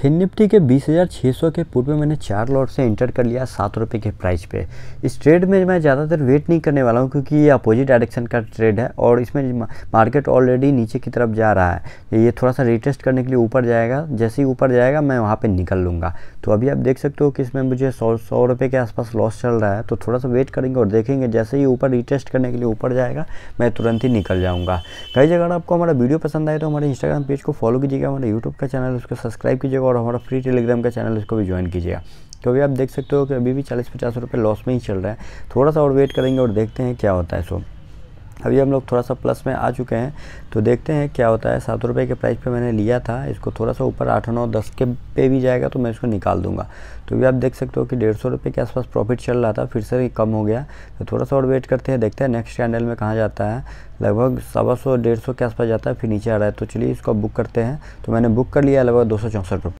फिर निफ्टी के 20,600 के पूर्व में मैंने चार लॉट से इंटर कर लिया सात रुपये के प्राइस पे इस ट्रेड में मैं ज़्यादातर वेट नहीं करने वाला हूँ क्योंकि ये अपोजिट डायरेक्शन का ट्रेड है और इसमें मार्केट ऑलरेडी नीचे की तरफ जा रहा है ये थोड़ा सा रिटेस्ट करने के लिए ऊपर जाएगा जैसे ही ऊपर जाएगा मैं वहाँ पर निकल लूँगा तो अभी आप देख सकते हो कि इसमें मुझे सौ सौ रुपये के आसपास लॉस चल रहा है तो थोड़ा सा वेट करेंगे और देखेंगे जैसे ही ऊपर रिटेस्ट करने के लिए ऊपर जाएगा मैं तुरंत ही निकल जाऊँगा कई जगह आपको हमारा वीडियो पसंद आए तो हमारे इंस्टाग्राम पेज को फॉलो कीजिएगा हमारे यूट्यूब का चैनल उसको सब्सक्राइब कीजिएगा और हमारा फ्री टेलीग्राम का चैनल इसको भी ज्वाइन कीजिएगा तो अभी आप देख सकते हो कि अभी भी चालीस पचास रुपये लॉस में ही चल रहा है थोड़ा सा और वेट करेंगे और देखते हैं क्या होता है सो अभी हम लोग थोड़ा सा प्लस में आ चुके हैं तो देखते हैं क्या होता है सात रुपये के प्राइस पे मैंने लिया था इसको थोड़ा सा ऊपर आठ नौ दस के पे भी जाएगा तो मैं इसको निकाल दूंगा तो भी आप देख सकते हो कि डेढ़ सौ रुपये के आसपास प्रॉफिट चल रहा था फिर से कम हो गया तो थोड़ा सा और वेट करते हैं देखते हैं नेक्स्ट कैंडल में कहाँ जाता है लगभग सवा सौ डेढ़ सौ के आसपास जाता है फिर नीचे आ रहा है तो चलिए इसको बुक करते हैं तो मैंने बुक कर लिया लगभग दो सौ चौंसठ रुपये